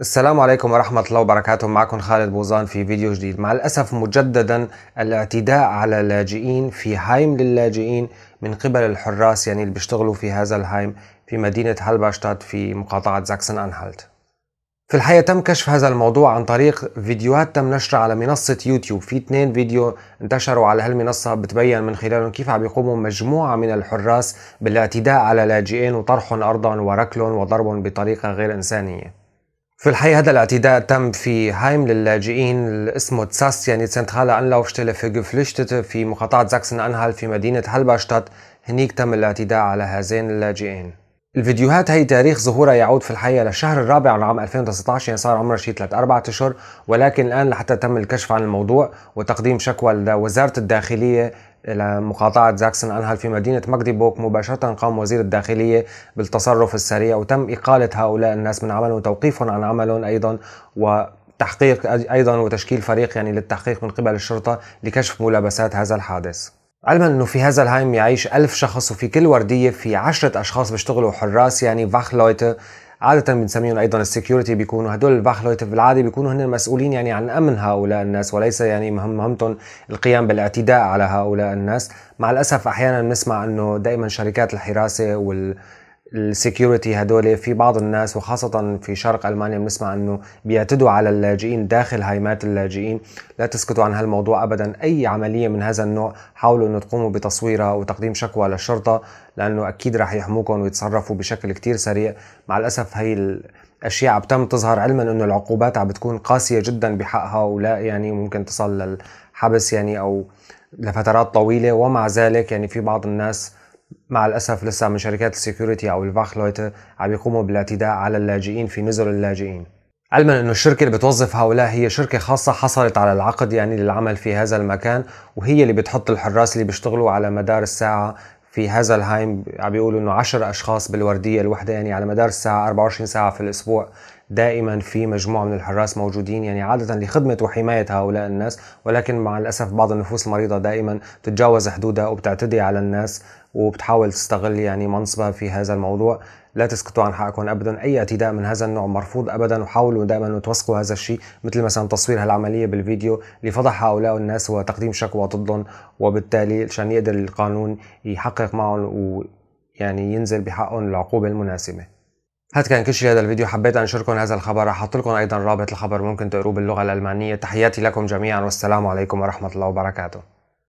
السلام عليكم ورحمة الله وبركاته معكم خالد بوزان في فيديو جديد مع الأسف مجددا الاعتداء على اللاجئين في هايم للاجئين من قبل الحراس يعني اللي بيشتغلوا في هذا الهايم في مدينة هالباشتاد في مقاطعة زاكسن أنهالت في الحقيقة تم كشف هذا الموضوع عن طريق فيديوهات تم نشرها على منصة يوتيوب في اثنين فيديو انتشروا على هالمنصة بتبين من خلالهم كيف عم يقوموا مجموعة من الحراس بالاعتداء على لاجئين وطرحهم أرضا وركلهم وضربهم بطريقة غير إنسانية في الحقيقة هذا الاعتداء تم في هايم للاجئين اسمه يعني سنترال أنلاوفشتelle في جفلشتته في مقاطعة زاكسن أنهال في مدينة هالباشتات هنيك تم الاعتداء على هذين اللاجئين الفيديوهات هي تاريخ ظهورها يعود في الحقيقة للشهر الرابع من عام 2019 يعني صار عمرها شيء 3 4 اشهر ولكن الآن لحتى تم الكشف عن الموضوع وتقديم شكوى لوزارة الداخلية لمقاطعة زاكسن أنهل في مدينة ماكديبوك مباشرة قام وزير الداخلية بالتصرف السريع وتم إقالة هؤلاء الناس من عملهم وتوقيفهم عن عملهم أيضا و تحقيق ايضا وتشكيل فريق يعني للتحقيق من قبل الشرطه لكشف ملابسات هذا الحادث علما انه في هذا الهايم يعيش ألف شخص وفي كل وردية في عشرة أشخاص بيشتغلوا حراس يعني فاخ لويتر عادة بنسميهم أيضا السكيورتي بيكونوا هدول الفاخ لويتر بالعادة بيكونوا هن المسؤولين يعني عن أمن هؤلاء الناس وليس يعني مهم مهمتهم القيام بالاعتداء على هؤلاء الناس مع الأسف أحيانا نسمع أنه دائما شركات الحراسة وال السكيورتي هدول في بعض الناس وخاصة في شرق ألمانيا بنسمع أنه بيعتدوا على اللاجئين داخل هيمات اللاجئين لا تسكتوا عن هالموضوع أبدا أي عملية من هذا النوع حاولوا أن تقوموا بتصويرها وتقديم شكوى للشرطة لأنه أكيد رح يحموكم ويتصرفوا بشكل كتير سريع مع الأسف هي الأشياء عم تم تظهر علما أنه العقوبات عم بتكون قاسية جدا بحق هؤلاء يعني ممكن تصل للحبس يعني أو لفترات طويلة ومع ذلك يعني في بعض الناس مع الأسف لسه من شركات السيكوريتي أو الفاخ لويته عم يقوموا بالاعتداء على اللاجئين في نزل اللاجئين علما أنه الشركة اللي بتوظف هؤلاء هي شركة خاصة حصلت على العقد يعني للعمل في هذا المكان وهي اللي بتحط الحراس اللي بيشتغلوا على مدار الساعة في هذا الهايم عم بيقولوا انه 10 اشخاص بالورديه الوحده يعني على مدار الساعه 24 ساعه في الاسبوع دائما في مجموعة من الحراس موجودين يعني عادة لخدمة وحماية هؤلاء الناس ولكن مع الأسف بعض النفوس المريضة دائما تتجاوز حدودها وبتعتدي على الناس وبتحاول تستغل يعني منصبها في هذا الموضوع لا تسكتوا عن حقكم ابدا اي اعتداء من هذا النوع مرفوض ابدا وحاولوا دائما توثقوا هذا الشيء مثل مثلا تصوير هالعمليه بالفيديو لفضح هؤلاء الناس وتقديم شكوى ضدهم وبالتالي عشان يقدر القانون يحقق معهم ويعني ينزل بحقهم العقوبه المناسبه هاد كان كل شيء هذا الفيديو حبيت انشركم هذا الخبر رح احط لكم ايضا رابط الخبر ممكن تقروه باللغه الالمانيه تحياتي لكم جميعا والسلام عليكم ورحمه الله وبركاته